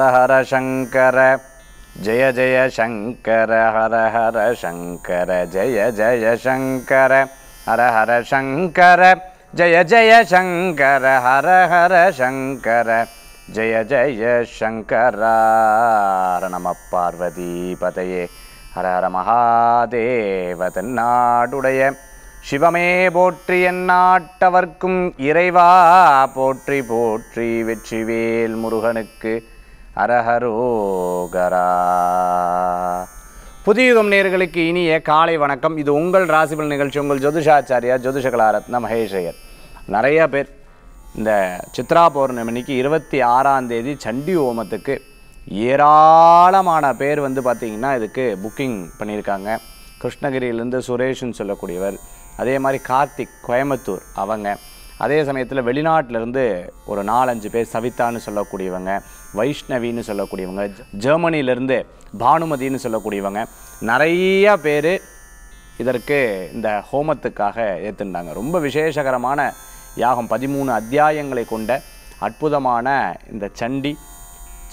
ஹர ஹர சங்கர ஜெய ஜெய சங்கர ஹர ஹர சங்கர ஜெய ஜெய சங்கர ஹர ஹர சங்கர ஜெய ஜெய சங்கர ஹர ஹர சங்கர ஜெய ஜெய சங்கர நம பார்வதி பதையே ஹர ஹர மகாதேவ தன்னாடுடைய சிவமே போற்றி என் நாட்டவர்க்கும் இறைவா போற்றி போற்றி வெற்றிவேல் முருகனுக்கு அரஹரோகரா புதியுகம் நேர்களுக்கு இனிய காலை வணக்கம் இது உங்கள் ராசிபல் நிகழ்ச்சி உங்கள் ஜோதிஷாச்சாரியா ஜோதிஷகலாரத்ன மகேஷயர் நிறைய பேர் இந்த சித்ரா பௌர்ணமிக்கு இருபத்தி ஆறாம் தேதி சண்டி ஓமத்துக்கு ஏராளமான பேர் வந்து பார்த்திங்கன்னா இதுக்கு புக்கிங் பண்ணியிருக்காங்க கிருஷ்ணகிரியிலேருந்து சுரேஷ்னு சொல்லக்கூடியவர் அதே மாதிரி கார்த்திக் கோயம்புத்தூர் அவங்க அதே சமயத்தில் வெளிநாட்டிலேருந்து ஒரு நாலஞ்சு பேர் சவிதான்னு சொல்லக்கூடியவங்க வைஷ்ணவின்னு சொல்லக்கூடியவங்க ஜெர்மனியிலேருந்து பானுமதின்னு சொல்லக்கூடியவங்க நிறையா பேர் இதற்கு இந்த ஹோமத்துக்காக ஏற்றுண்டாங்க ரொம்ப விசேஷகரமான யாகம் பதிமூணு அத்தியாயங்களை கொண்ட அற்புதமான இந்த சண்டி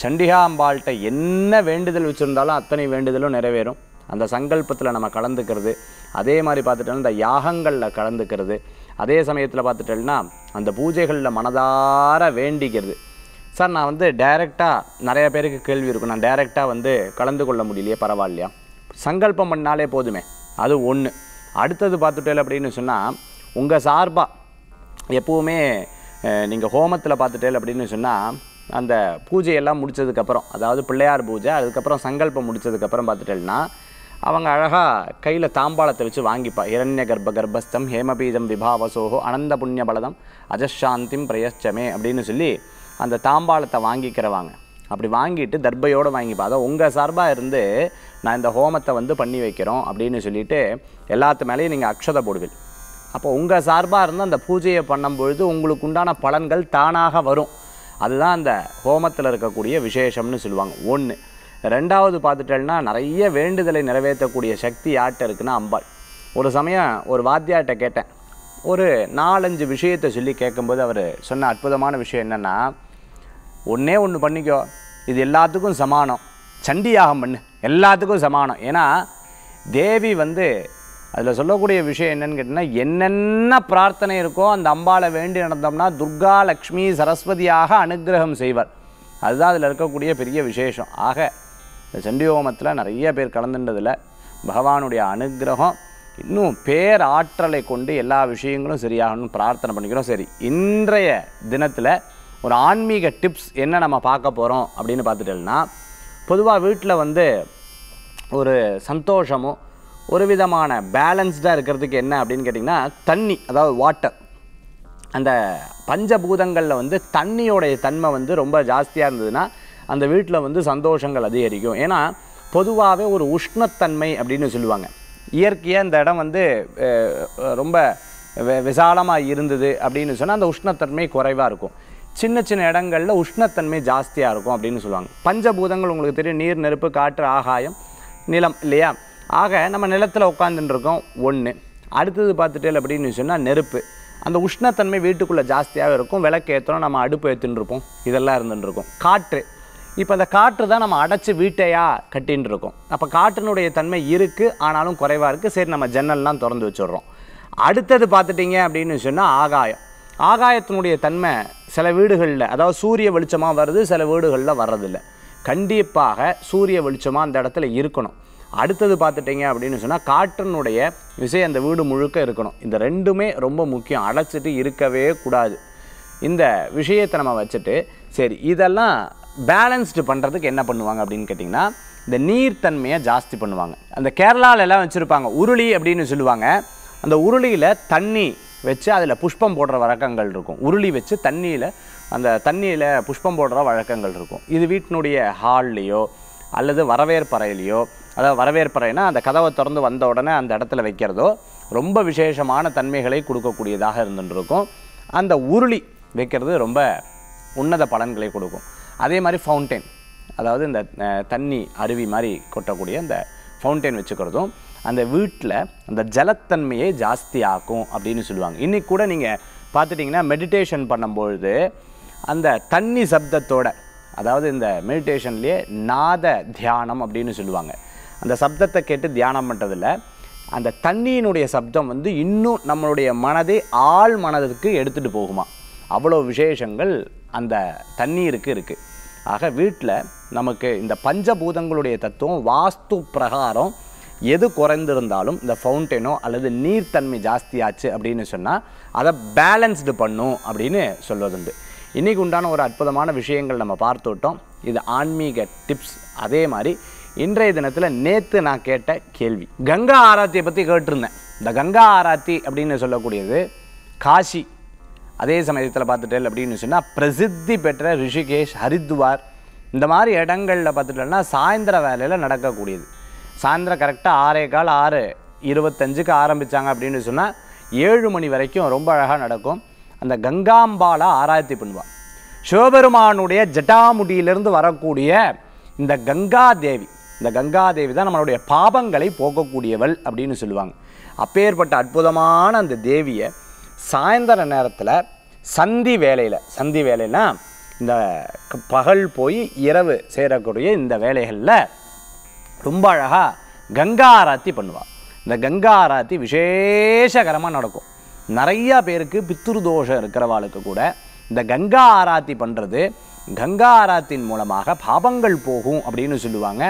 சண்டிகா அம்பாள்கிட்ட என்ன வேண்டுதல் வச்சுருந்தாலும் அத்தனை வேண்டுதலும் நிறைவேறும் அந்த சங்கல்பத்தில் நம்ம கலந்துக்கிறது அதே மாதிரி பார்த்துட்டோம்னா இந்த யாகங்களில் கலந்துக்கிறது அதே சமயத்தில் பார்த்துட்டேன்னா அந்த பூஜைகளில் மனதார வேண்டிக்கிறது சார் நான் வந்து டைரெக்டாக நிறைய பேருக்கு கேள்வி இருக்கும் நான் டைரெக்டாக வந்து கலந்து கொள்ள முடியலையே பரவாயில்லையா சங்கல்பம் பண்ணாலே போதுமே அது ஒன்று அடுத்தது பார்த்துட்டே அப்படின்னு சொன்னால் உங்கள் சார்பாக எப்போவுமே நீங்கள் ஹோமத்தில் பார்த்துட்டேல் அப்படின்னு சொன்னால் அந்த பூஜையெல்லாம் முடித்ததுக்கப்புறம் அதாவது பிள்ளையார் பூஜை அதுக்கப்புறம் சங்கல்பம் முடித்ததுக்கப்புறம் பார்த்துட்டேன்னா அவங்க அழகாக கையில் தாம்பாளத்தை வச்சு வாங்கிப்பா இரண்ய கர்ப்ப கர்ப்பஸ்தம் ஹேமபீஜம் விபாவசோகோ அனந்த புண்ணிய பலதம் அஜஷாந்திம் பிரயஷ்டமே அப்படின்னு சொல்லி அந்த தாம்பாளத்தை வாங்கிக்கிறவாங்க அப்படி வாங்கிட்டு தர்பையோடு வாங்கிப்பா அதை உங்கள் சார்பாக இருந்து நான் இந்த ஹோமத்தை வந்து பண்ணி வைக்கிறோம் அப்படின்னு சொல்லிட்டு எல்லாத்து மேலேயும் நீங்கள் அக்ஷத போடுவில் அப்போ உங்கள் சார்பாக இருந்து அந்த பூஜையை பண்ணும்பொழுது உங்களுக்கு உண்டான பலன்கள் தானாக வரும் அதுதான் அந்த ஹோமத்தில் இருக்கக்கூடிய விசேஷம்னு சொல்லுவாங்க ஒன்று ரெண்டாவது பார்த்துட்டேன்னா நிறைய வேண்டுதலை நிறைவேற்றக்கூடிய சக்தி யார்கிட்ட இருக்குன்னா அம்பாள் ஒரு சமயம் ஒரு வாத்தியார்கிட்ட கேட்டேன் ஒரு நாலஞ்சு விஷயத்தை சொல்லி கேட்கும்போது அவர் சொன்ன அற்புதமான விஷயம் என்னென்னா ஒன்றே ஒன்று பண்ணிக்கோ இது எல்லாத்துக்கும் சமானம் சண்டியாகம் பண்ணு எல்லாத்துக்கும் சமானம் ஏன்னா தேவி வந்து அதில் சொல்லக்கூடிய விஷயம் என்னென்னு கேட்டிங்கன்னா என்னென்ன பிரார்த்தனை இருக்கோ அந்த அம்பாவை வேண்டி நடந்தோம்னா துர்கா லக்ஷ்மி சரஸ்வதியாக அனுகிரகம் செய்வார் அதுதான் அதில் இருக்கக்கூடிய பெரிய விசேஷம் ஆக இந்த சண்டியோமத்தில் நிறைய பேர் கலந்துன்றதில் பகவானுடைய அனுகிரகம் இன்னும் பேர் ஆற்றலை கொண்டு எல்லா விஷயங்களும் சரியாகணும்னு பிரார்த்தனை பண்ணிக்கிறோம் சரி இன்றைய தினத்தில் ஒரு ஆன்மீக டிப்ஸ் என்ன நம்ம பார்க்க போகிறோம் அப்படின்னு பார்த்துட்டோம்னா பொதுவாக வீட்டில் வந்து ஒரு சந்தோஷமும் ஒரு விதமான பேலன்ஸ்டாக இருக்கிறதுக்கு என்ன அப்படின்னு கேட்டிங்கன்னா தண்ணி அதாவது வாட்டர் அந்த பஞ்சபூதங்களில் வந்து தண்ணியோடைய தன்மை வந்து ரொம்ப ஜாஸ்தியாக இருந்ததுன்னா அந்த வீட்டில் வந்து சந்தோஷங்கள் அதிகரிக்கும் ஏன்னா பொதுவாகவே ஒரு உஷ்ணத்தன்மை அப்படின்னு சொல்லுவாங்க இயற்கையாக இந்த இடம் வந்து ரொம்ப விசாலமாக இருந்தது அப்படின்னு சொன்னால் அந்த உஷ்ணத்தன்மை குறைவாக இருக்கும் சின்ன சின்ன இடங்களில் உஷ்ணத்தன்மை ஜாஸ்தியாக இருக்கும் அப்படின்னு சொல்லுவாங்க பஞ்சபூதங்கள் உங்களுக்கு தெரியும் நீர் நெருப்பு காற்று ஆகாயம் நிலம் இல்லையா ஆக நம்ம நிலத்தில் உட்காந்துட்டுருக்கோம் ஒன்று அடுத்தது பார்த்துட்டே அப்படின்னு சொன்னால் நெருப்பு அந்த உஷ்ணத்தன்மை வீட்டுக்குள்ளே ஜாஸ்தியாக இருக்கும் விளக்கு ஏற்றணும் நம்ம அடுப்பு ஏற்றுன்னு இருப்போம் இதெல்லாம் இருந்துட்டுருக்கோம் காற்று இப்போ அந்த காற்று தான் நம்ம அடைச்சி வீட்டையாக கட்டின்னு இருக்கோம் அப்போ காற்றினுடைய தன்மை இருக்குது ஆனாலும் குறைவாக இருக்குது சரி நம்ம ஜன்னல்லாம் திறந்து வச்சிடுறோம் அடுத்தது பார்த்துட்டிங்க அப்படின்னு சொன்னால் ஆகாயம் ஆகாயத்தினுடைய தன்மை சில வீடுகளில் அதாவது சூரிய வெளிச்சமாக வருது சில வீடுகளில் வர்றதில்லை கண்டிப்பாக சூரிய வெளிச்சமாக அந்த இடத்துல இருக்கணும் அடுத்தது பார்த்துட்டிங்க அப்படின்னு சொன்னால் காற்றினுடைய விசை அந்த வீடு முழுக்க இருக்கணும் இந்த ரெண்டுமே ரொம்ப முக்கியம் அடைச்சிட்டு இருக்கவே கூடாது இந்த விஷயத்தை நம்ம வச்சுட்டு சரி இதெல்லாம் பேலன்ஸ்டு பண்ணுறதுக்கு என்ன பண்ணுவாங்க அப்படின்னு கேட்டிங்கன்னா இந்த நீர்த்தன்மையை ஜாஸ்தி பண்ணுவாங்க அந்த எல்லாம் வச்சுருப்பாங்க உருளி அப்படின்னு சொல்லுவாங்க அந்த உருளியில் தண்ணி வச்சு அதில் புஷ்பம் போடுற வழக்கங்கள் இருக்கும் உருளி வச்சு தண்ணியில் அந்த தண்ணியில் புஷ்பம் போடுற வழக்கங்கள் இருக்கும் இது வீட்டினுடைய ஹால்லேயோ அல்லது வரவேற்பறையிலையோ அதாவது வரவேற்பறைனா அந்த கதவை திறந்து வந்த உடனே அந்த இடத்துல வைக்கிறதோ ரொம்ப விசேஷமான தன்மைகளை கொடுக்கக்கூடியதாக இருந்துருக்கும் அந்த உருளி வைக்கிறது ரொம்ப உன்னத பலன்களை கொடுக்கும் அதே மாதிரி ஃபவுண்டைன் அதாவது இந்த தண்ணி அருவி மாதிரி கொட்டக்கூடிய அந்த ஃபவுண்டைன் வச்சுக்கிறதும் அந்த வீட்டில் அந்த ஜலத்தன்மையை ஜாஸ்தி ஆக்கும் அப்படின்னு சொல்லுவாங்க இன்றைக்கி கூட நீங்கள் பார்த்துட்டிங்கன்னா மெடிடேஷன் பண்ணும்பொழுது அந்த தண்ணி சப்தத்தோட அதாவது இந்த மெடிடேஷன்லேயே நாத தியானம் அப்படின்னு சொல்லுவாங்க அந்த சப்தத்தை கேட்டு தியானம் பண்ணுறதில்ல அந்த தண்ணியினுடைய சப்தம் வந்து இன்னும் நம்மளுடைய மனதை ஆள் மனதுக்கு எடுத்துகிட்டு போகுமா அவ்வளோ விசேஷங்கள் அந்த தண்ணீருக்கு இருக்குது ஆக வீட்டில் நமக்கு இந்த பஞ்சபூதங்களுடைய தத்துவம் வாஸ்து பிரகாரம் எது குறைந்திருந்தாலும் இந்த ஃபவுண்டெனோ அல்லது நீர்த்தன்மை ஜாஸ்தியாச்சு அப்படின்னு சொன்னால் அதை பேலன்ஸ்டு பண்ணும் அப்படின்னு சொல்வதுண்டு இன்றைக்கு உண்டான ஒரு அற்புதமான விஷயங்கள் நம்ம பார்த்துவிட்டோம் இது ஆன்மீக டிப்ஸ் அதே மாதிரி இன்றைய தினத்தில் நேற்று நான் கேட்ட கேள்வி கங்கா ஆராத்தியை பற்றி கேட்டிருந்தேன் இந்த கங்கா ஆராத்தி அப்படின்னு சொல்லக்கூடியது காசி அதே சமயத்தில் பார்த்துட்டேன் அப்படின்னு சொன்னால் பிரசித்தி பெற்ற ரிஷிகேஷ் ஹரித்வார் இந்த மாதிரி இடங்களில் பார்த்துட்டோம்னா சாயந்தர வேலையில் நடக்கக்கூடியது சாயந்தரம் கரெக்டாக ஆறே கால் ஆறு இருபத்தஞ்சுக்கு ஆரம்பித்தாங்க அப்படின்னு சொன்னால் ஏழு மணி வரைக்கும் ரொம்ப அழகாக நடக்கும் அந்த கங்காம்பாலை ஆராய்ச்சி பண்ணுவாள் சிவபெருமானுடைய ஜட்டாமுடியிலிருந்து வரக்கூடிய இந்த கங்கா தேவி இந்த கங்கா தேவி தான் நம்மளுடைய பாபங்களை போக்கக்கூடியவள் அப்படின்னு சொல்லுவாங்க அப்பேற்பட்ட அற்புதமான அந்த தேவியை சாயந்தர நேரத்தில் சந்தி வேலையில் சந்தி வேலைன்னா இந்த பகல் போய் இரவு சேரக்கூடிய இந்த வேலைகளில் ரொம்ப அழகாக கங்கா ஆராத்தி பண்ணுவாள் இந்த கங்கா ஆராத்தி விசேஷகரமாக நடக்கும் நிறையா பேருக்கு பித்துரு தோஷம் இருக்கிறவாளுக்கு கூட இந்த கங்கா ஆராத்தி பண்ணுறது கங்கா ஆராத்தின் மூலமாக பாபங்கள் போகும் அப்படின்னு சொல்லுவாங்க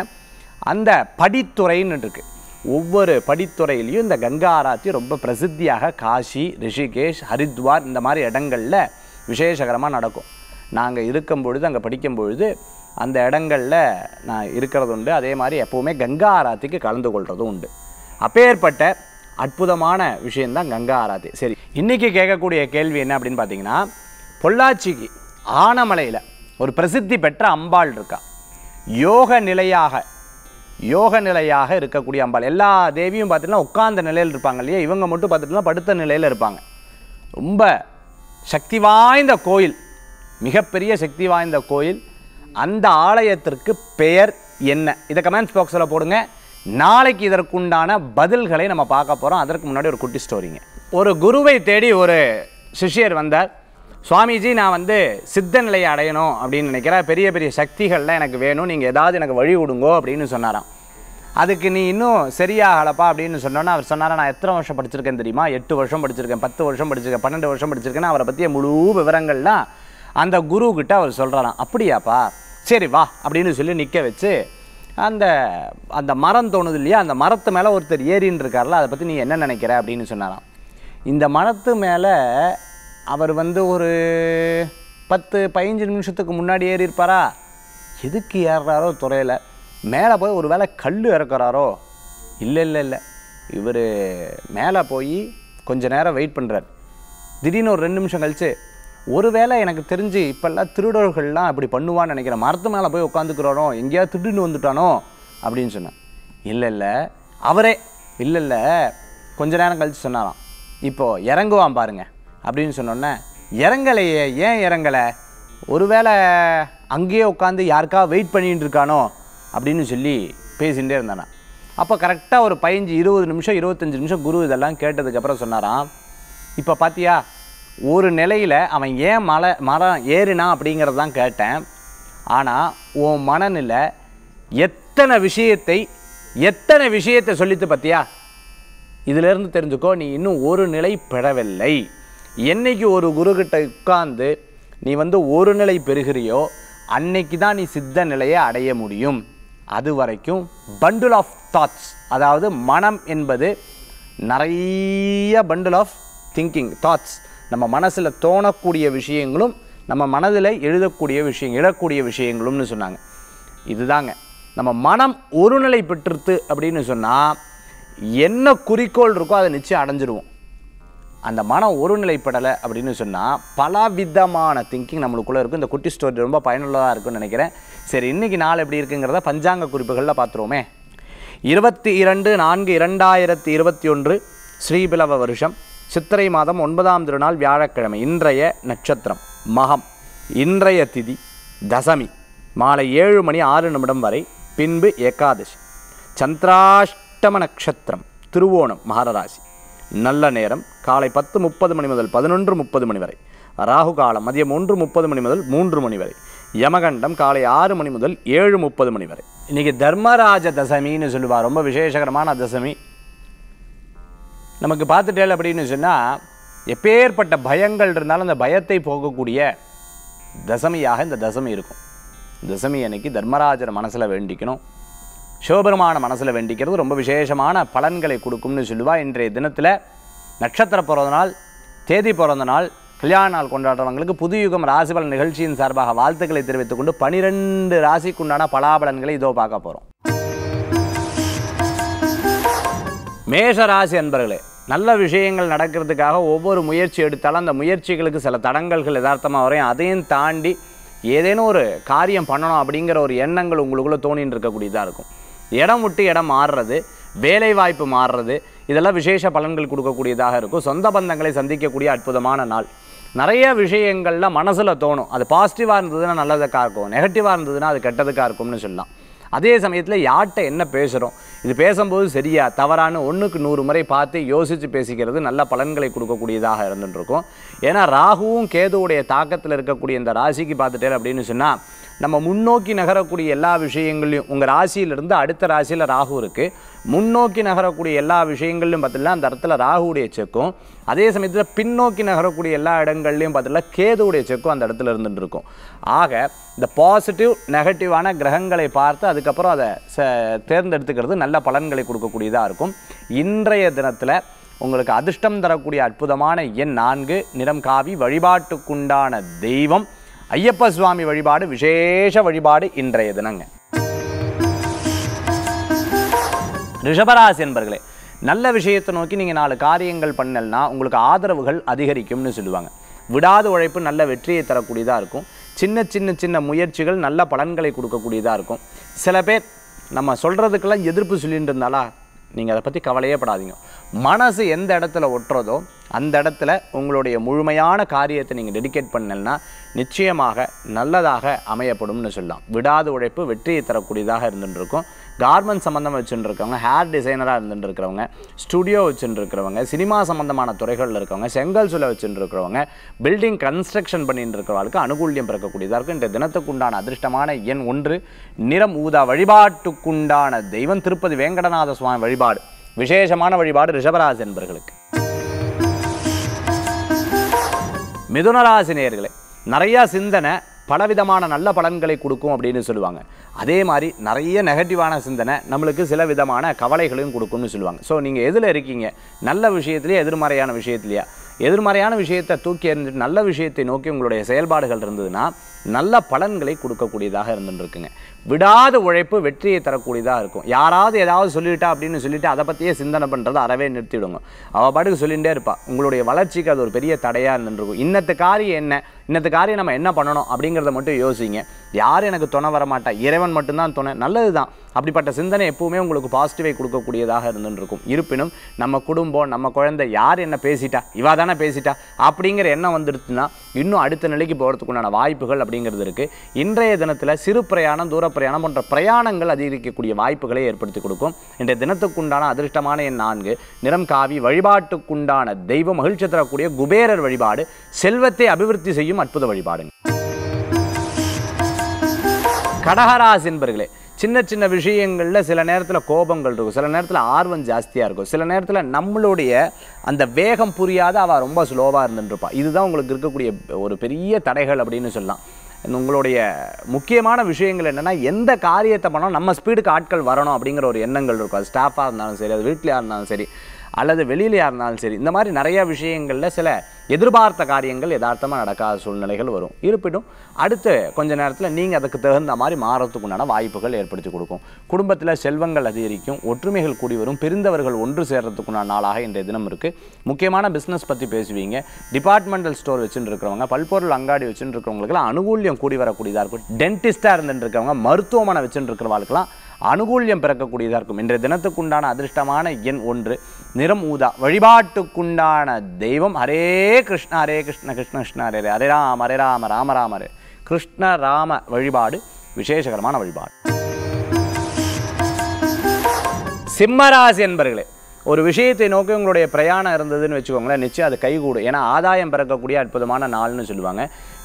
அந்த படித்துறைன்னு இருக்குது ஒவ்வொரு படித்துறையிலையும் இந்த கங்கா ஆராத்தி ரொம்ப பிரசித்தியாக காஷி ரிஷிகேஷ் ஹரித்வார் இந்த மாதிரி இடங்களில் விசேஷகரமாக நடக்கும் நாங்கள் இருக்கும் பொழுது அங்கே படிக்கும் பொழுது அந்த இடங்களில் நான் இருக்கிறது உண்டு அதே மாதிரி எப்போவுமே கங்கா ஆராத்திக்கு கலந்து கொள்வதும் உண்டு அப்பேற்பட்ட அற்புதமான விஷயந்தான் கங்கா ஆராத்தி சரி இன்றைக்கி கேட்கக்கூடிய கேள்வி என்ன அப்படின்னு பார்த்தீங்கன்னா பொள்ளாச்சிக்கு ஆனமலையில் ஒரு பிரசித்தி பெற்ற அம்பாள் இருக்கா யோக நிலையாக யோக நிலையாக இருக்கக்கூடிய அம்பாள் எல்லா தேவியும் பார்த்திங்கன்னா உட்கார்ந்த நிலையில் இருப்பாங்க இல்லையா இவங்க மட்டும் பார்த்துட்டுனா படுத்த நிலையில் இருப்பாங்க ரொம்ப சக்தி வாய்ந்த கோயில் மிகப்பெரிய சக்தி வாய்ந்த கோயில் அந்த ஆலயத்திற்கு பெயர் என்ன இதை கமெண்ட்ஸ் பாக்ஸில் போடுங்க நாளைக்கு இதற்குண்டான பதில்களை நம்ம பார்க்க போகிறோம் அதற்கு முன்னாடி ஒரு குட்டி ஸ்டோரிங்க ஒரு குருவை தேடி ஒரு சிஷியர் வந்தார் சுவாமிஜி நான் வந்து சித்த நிலையை அடையணும் அப்படின்னு நினைக்கிறேன் பெரிய பெரிய சக்திகள்லாம் எனக்கு வேணும் நீங்கள் ஏதாவது எனக்கு வழி விடுங்கோ அப்படின்னு சொன்னாராம் அதுக்கு நீ இன்னும் சரியாகலப்பா அப்படின்னு சொன்னோன்னா அவர் சொன்னாரா நான் எத்தனை வருஷம் படிச்சிருக்கேன் தெரியுமா எட்டு வருஷம் படிச்சிருக்கேன் பத்து வருஷம் படிச்சிருக்கேன் பன்னெண்டு வருஷம் படிச்சிருக்கேன்னு அவரை பற்றிய முழு விவரங்கள்லாம் அந்த குருக்கிட்ட அவர் சொல்கிறாராம் அப்படியாப்பா சரி வா அப்படின்னு சொல்லி நிற்க வச்சு அந்த அந்த மரம் தோணுது இல்லையா அந்த மரத்து மேலே ஒருத்தர் ஏறின்னு இருக்காருல்ல அதை பற்றி நீ என்ன நினைக்கிற அப்படின்னு சொன்னாராம் இந்த மரத்து மேலே அவர் வந்து ஒரு பத்து பதினஞ்சு நிமிஷத்துக்கு முன்னாடி ஏறி இருப்பாரா எதுக்கு ஏறுறாரோ துறையில் மேலே போய் ஒரு வேளை கல் இறக்குறாரோ இல்லை இல்லை இல்லை இவர் மேலே போய் கொஞ்சம் நேரம் வெயிட் பண்ணுறார் திடீர்னு ஒரு ரெண்டு நிமிஷம் கழித்து ஒருவேளை எனக்கு தெரிஞ்சு இப்போல்லாம் திருடர்கள்லாம் அப்படி பண்ணுவான்னு நினைக்கிறேன் மரத்து மேலே போய் உட்காந்துக்கிறானோ எங்கேயாவது திருடுன்னு வந்துட்டானோ அப்படின்னு சொன்னேன் இல்லை இல்லை அவரே இல்லை இல்லை கொஞ்ச நேரம் கழித்து சொன்னாராம் இப்போது இறங்குவான் பாருங்கள் அப்படின்னு சொன்னோன்னே இறங்கலையே ஏன் இறங்கலை ஒருவேளை அங்கேயே உட்காந்து யாருக்கா வெயிட் பண்ணிகிட்டு இருக்கானோ அப்படின்னு சொல்லி பேசிகிட்டே இருந்தானா அப்போ கரெக்டாக ஒரு பதினஞ்சு இருபது நிமிஷம் இருபத்தஞ்சி நிமிஷம் குரு இதெல்லாம் கேட்டதுக்கப்புறம் சொன்னாராம் இப்போ பார்த்தியா ஒரு நிலையில் அவன் ஏன் மலை மரம் ஏறினா அப்படிங்கிறது தான் கேட்டேன் ஆனால் உன் மனநில எத்தனை விஷயத்தை எத்தனை விஷயத்தை சொல்லித்து பார்த்தியா இதிலேருந்து தெரிஞ்சுக்கோ நீ இன்னும் ஒரு நிலை பெறவில்லை என்னைக்கு ஒரு குருக்கிட்ட உட்கார்ந்து நீ வந்து ஒரு நிலை பெறுகிறியோ அன்னைக்கு தான் நீ சித்த நிலையை அடைய முடியும் அது வரைக்கும் பண்டில் ஆஃப் தாட்ஸ் அதாவது மனம் என்பது நிறைய பண்டில் ஆஃப் திங்கிங் தாட்ஸ் நம்ம மனசில் தோணக்கூடிய விஷயங்களும் நம்ம மனதில் எழுதக்கூடிய விஷயம் எழக்கூடிய விஷயங்களும்னு சொன்னாங்க இதுதாங்க நம்ம மனம் ஒரு நிலை பெற்றுருத்து அப்படின்னு சொன்னால் என்ன குறிக்கோள் இருக்கோ அதை நிச்சயம் அடைஞ்சிடுவோம் அந்த மனம் ஒருநிலைப்படலை அப்படின்னு சொன்னால் பலவிதமான திங்கிங் நம்மளுக்குள்ளே இருக்கும் இந்த குட்டி ஸ்டோரி ரொம்ப பயனுள்ளதாக இருக்கும்னு நினைக்கிறேன் சரி இன்றைக்கி நாள் எப்படி இருக்குங்கிறத பஞ்சாங்க குறிப்புகளில் பார்த்துருவோமே இருபத்தி இரண்டு நான்கு இரண்டாயிரத்தி இருபத்தி ஒன்று ஸ்ரீபிலவ வருஷம் சித்திரை மாதம் ஒன்பதாம் திருநாள் வியாழக்கிழமை இன்றைய நட்சத்திரம் மகம் இன்றைய திதி தசமி மாலை ஏழு மணி ஆறு நிமிடம் வரை பின்பு ஏகாதசி சந்திராஷ்டம நட்சத்திரம் திருவோணம் மகரராசி நல்ல நேரம் காலை பத்து முப்பது மணி முதல் பதினொன்று முப்பது மணி வரை ராகு காலம் மதியம் ஒன்று முப்பது மணி முதல் மூன்று மணி வரை யமகண்டம் காலை ஆறு மணி முதல் ஏழு முப்பது மணி வரை இன்றைக்கி தர்மராஜ தசமின்னு சொல்லுவார் ரொம்ப விசேஷகரமான தசமி நமக்கு பார்த்துட்டேல் அப்படின்னு சொன்னால் எப்பேற்பட்ட பயங்கள் இருந்தாலும் அந்த பயத்தை போகக்கூடிய தசமியாக இந்த தசமி இருக்கும் தசமி அன்னைக்கு தர்மராஜர் மனசில் வேண்டிக்கணும் சிவபெருமான மனசில் வேண்டிக்கிறது ரொம்ப விசேஷமான பலன்களை கொடுக்கும்னு சொல்லுவாள் இன்றைய தினத்தில் நட்சத்திர பிறந்த நாள் தேதி பிறந்த நாள் கல்யாண நாள் கொண்டாடுறவங்களுக்கு புதுயுகம் பலன் நிகழ்ச்சியின் சார்பாக வாழ்த்துக்களை தெரிவித்துக் கொண்டு பனிரெண்டு ராசிக்குண்டான பலாபலன்களை இதோ பார்க்க போகிறோம் மேஷ ராசி அன்பர்களே நல்ல விஷயங்கள் நடக்கிறதுக்காக ஒவ்வொரு முயற்சி எடுத்தாலும் அந்த முயற்சிகளுக்கு சில தடங்கல்கள் யதார்த்தமாக வரையும் அதையும் தாண்டி ஏதேனும் ஒரு காரியம் பண்ணணும் அப்படிங்கிற ஒரு எண்ணங்கள் உங்களுக்குள்ளே தோணின்னு இருக்கக்கூடியதாக இருக்கும் இடம் விட்டு இடம் மாறுறது வேலை வாய்ப்பு மாறுறது இதெல்லாம் விசேஷ பலன்கள் கொடுக்கக்கூடியதாக இருக்கும் சொந்த பந்தங்களை சந்திக்கக்கூடிய அற்புதமான நாள் நிறைய விஷயங்கள்லாம் மனசில் தோணும் அது பாசிட்டிவாக இருந்ததுன்னா நல்லதுக்காக இருக்கும் நெகட்டிவாக இருந்ததுன்னா அது கெட்டதுக்காக இருக்கும்னு சொல்லலாம் அதே சமயத்தில் யார்கிட்ட என்ன பேசுகிறோம் இது பேசும்போது சரியா தவறான ஒன்றுக்கு நூறு முறை பார்த்து யோசித்து பேசிக்கிறது நல்ல பலன்களை கொடுக்கக்கூடியதாக இருந்துட்டுருக்கும் ஏன்னா ராகுவும் கேதுவுடைய தாக்கத்தில் இருக்கக்கூடிய இந்த ராசிக்கு பார்த்துட்டேன் அப்படின்னு சொன்னால் நம்ம முன்னோக்கி நகரக்கூடிய எல்லா விஷயங்களையும் உங்கள் ராசியிலிருந்து அடுத்த ராசியில் ராகு இருக்குது முன்னோக்கி நகரக்கூடிய எல்லா விஷயங்கள்லையும் பார்த்திங்கன்னா அந்த இடத்துல ராகுடைய செக்கும் அதே சமயத்தில் பின்னோக்கி நகரக்கூடிய எல்லா இடங்கள்லையும் பார்த்திங்கன்னா கேதுவுடைய செக்கும் அந்த இடத்துல இருந்துட்டு இருக்கும் ஆக இந்த பாசிட்டிவ் நெகட்டிவான கிரகங்களை பார்த்து அதுக்கப்புறம் அதை ச தேர்ந்தெடுத்துக்கிறது நல்ல பலன்களை கொடுக்கக்கூடியதாக இருக்கும் இன்றைய தினத்தில் உங்களுக்கு அதிர்ஷ்டம் தரக்கூடிய அற்புதமான எண் நான்கு நிறம் காவி வழிபாட்டுக்குண்டான தெய்வம் ஐயப்ப சுவாமி வழிபாடு விசேஷ வழிபாடு இன்றைய தினங்க ரிஷபராசி என்பர்களே நல்ல விஷயத்தை நோக்கி நீங்கள் நாலு காரியங்கள் பண்ணல்னா உங்களுக்கு ஆதரவுகள் அதிகரிக்கும்னு சொல்லுவாங்க விடாத உழைப்பு நல்ல வெற்றியை தரக்கூடியதாக இருக்கும் சின்ன சின்ன சின்ன முயற்சிகள் நல்ல பலன்களை கொடுக்கக்கூடியதாக இருக்கும் சில பேர் நம்ம சொல்கிறதுக்கெல்லாம் எதிர்ப்பு சொல்லிட்டு இருந்தாலா நீங்கள் அதை பற்றி கவலையே படாதீங்க மனசு எந்த இடத்துல ஒட்டுறதோ அந்த இடத்துல உங்களுடைய முழுமையான காரியத்தை நீங்கள் டெடிகேட் பண்ணலன்னா நிச்சயமாக நல்லதாக அமையப்படும்னு சொல்லலாம் விடாத உழைப்பு வெற்றியை தரக்கூடியதாக இருந்துருக்கும் கார்மெண்ட் சம்மந்தமாக வச்சுட்டு இருக்கவங்க ஹேர் டிசைனராக இருந்துட்டு இருக்கிறவங்க ஸ்டுடியோ வச்சுட்டு இருக்கிறவங்க சினிமா சம்மந்தமான துறைகளில் இருக்கவங்க செங்கல் சுலை வச்சுட்டு இருக்கிறவங்க பில்டிங் கன்ஸ்ட்ரக்ஷன் பண்ணிட்டு இருக்கிறவர்களுக்கு அனுகூல்யம் பிறக்கக்கூடியதாக இருக்கும் இந்த தினத்துக்குண்டான அதிர்ஷ்டமான எண் ஒன்று நிறம் ஊதா வழிபாட்டுக்குண்டான தெய்வம் திருப்பதி வேங்கடநாத சுவாமி வழிபாடு விசேஷமான வழிபாடு ரிஷபராசி என்பர்களுக்கு மிதுனராசி நேர்களை நிறையா சிந்தனை பலவிதமான நல்ல பலன்களை கொடுக்கும் அப்படின்னு சொல்லுவாங்க அதே மாதிரி நிறைய நெகட்டிவான சிந்தனை நம்மளுக்கு சில விதமான கவலைகளையும் கொடுக்கும்னு சொல்லுவாங்க ஸோ நீங்கள் எதில் இருக்கீங்க நல்ல விஷயத்துலையே எதிர்மறையான விஷயத்துலையா எதிர்மறையான விஷயத்தை தூக்கி எறிஞ்சிட்டு நல்ல விஷயத்தை நோக்கி உங்களுடைய செயல்பாடுகள் இருந்ததுன்னா நல்ல பலன்களை கொடுக்கக்கூடியதாக இருந்துருக்குங்க விடாத உழைப்பு வெற்றியை தரக்கூடியதாக இருக்கும் யாராவது ஏதாவது சொல்லிட்டா அப்படின்னு சொல்லிட்டு அதை பற்றியே சிந்தனை பண்ணுறதை அறவே நிறுத்திவிடுங்க அவள் பாட்டுக்கு சொல்லிகிட்டே இருப்பாள் உங்களுடைய வளர்ச்சிக்கு அது ஒரு பெரிய தடையாக இருந்துருக்கும் இன்னத்து காரியம் என்ன இன்னத்து காரியம் நம்ம என்ன பண்ணணும் அப்படிங்கிறத மட்டும் யோசிங்க யாரும் எனக்கு துணை வர மாட்டா இறைவன் மட்டும்தான் துணை நல்லது தான் அப்படிப்பட்ட சிந்தனை எப்பவுமே உங்களுக்கு பாசிட்டிவை கொடுக்கக்கூடியதாக இருந்துருக்கும் இருப்பினும் நம்ம குடும்பம் நம்ம குழந்தை யார் என்ன பேசிட்டா இவா தானே பேசிட்டா அப்படிங்கிற எண்ணம் வந்துடுச்சுன்னா இன்னும் அடுத்த நிலைக்கு போகிறதுக்குண்டான வாய்ப்புகள் அப்படிங்கிறது இருக்குது இன்றைய தினத்தில் சிறு பிரயாணம் தூர பிரயாணம் போன்ற பிரயாணங்கள் அதிகரிக்கக்கூடிய வாய்ப்புகளை ஏற்படுத்தி கொடுக்கும் இன்றைய தினத்துக்குண்டான அதிர்ஷ்டமான எண் நான்கு நிறம் காவி வழிபாட்டுக்குண்டான தெய்வ மகிழ்ச்சி தரக்கூடிய குபேரர் வழிபாடு செல்வத்தை அபிவிருத்தி செய்யும் செய்யும் அற்புத வழிபாடுங்க கடகராசின் என்பர்களே சின்ன சின்ன விஷயங்களில் சில நேரத்தில் கோபங்கள் இருக்கும் சில நேரத்தில் ஆர்வம் ஜாஸ்தியாக இருக்கும் சில நேரத்தில் நம்மளுடைய அந்த வேகம் புரியாத அவள் ரொம்ப ஸ்லோவாக இருந்துருப்பாள் இதுதான் உங்களுக்கு இருக்கக்கூடிய ஒரு பெரிய தடைகள் அப்படின்னு சொல்லலாம் உங்களுடைய முக்கியமான விஷயங்கள் என்னென்னா எந்த காரியத்தை பண்ணாலும் நம்ம ஸ்பீடுக்கு ஆட்கள் வரணும் அப்படிங்கிற ஒரு எண்ணங்கள் இருக்கும் அது ஸ்டாஃபாக இருந்தாலும் சரி அது வீட்டிலையாக இருந்தாலும் சரி அல்லது வெளியில் யாருனாலும் சரி இந்த மாதிரி நிறைய விஷயங்களில் சில எதிர்பார்த்த காரியங்கள் யதார்த்தமாக நடக்காத சூழ்நிலைகள் வரும் இருப்பினும் அடுத்து கொஞ்ச நேரத்தில் நீங்கள் அதுக்கு தகுந்த மாதிரி மாறத்துக்குண்டான வாய்ப்புகள் ஏற்படுத்தி கொடுக்கும் குடும்பத்தில் செல்வங்கள் அதிகரிக்கும் ஒற்றுமைகள் கூடி வரும் பிரிந்தவர்கள் ஒன்று சேர்றதுக்குண்டான நாளாக இன்றைய தினம் இருக்குது முக்கியமான பிஸ்னஸ் பற்றி பேசுவீங்க டிபார்ட்மெண்டல் ஸ்டோர் வச்சுட்டு இருக்கிறவங்க பல்பொருள் அங்காடி வச்சுட்டு இருக்கிறவங்களுக்குலாம் அனுகூலியம் கூடி வரக்கூடியதாக இருக்கும் டென்டிஸ்ட்டாக இருந்துட்டு இருக்கிறவங்க மருத்துவமனை வச்சுட்டு இருக்கிறவங்களுக்குலாம் அனுகூல்யம் பிறக்கக்கூடியதாக இருக்கும் இன்றைய தினத்துக்குண்டான அதிர்ஷ்டமான எண் ஒன்று நிறம் ஊதா வழிபாட்டுக்குண்டான தெய்வம் ஹரே கிருஷ்ண ஹரே கிருஷ்ண கிருஷ்ண கிருஷ்ணா ஹரே ஹரே ராம ஹரே ராம ராம ராம ஹரே கிருஷ்ண ராம வழிபாடு விசேஷகரமான வழிபாடு சிம்மராசி என்பர்களே ஒரு விஷயத்தை நோக்கி உங்களுடைய பிரயாணம் இருந்ததுன்னு வச்சுக்கோங்களேன் நிச்சயம் அது கைகூடும் ஏன்னா ஆதாயம் பிறக்கக்கூடிய அற்புதமான நாள்னு சொல்லுவாங்க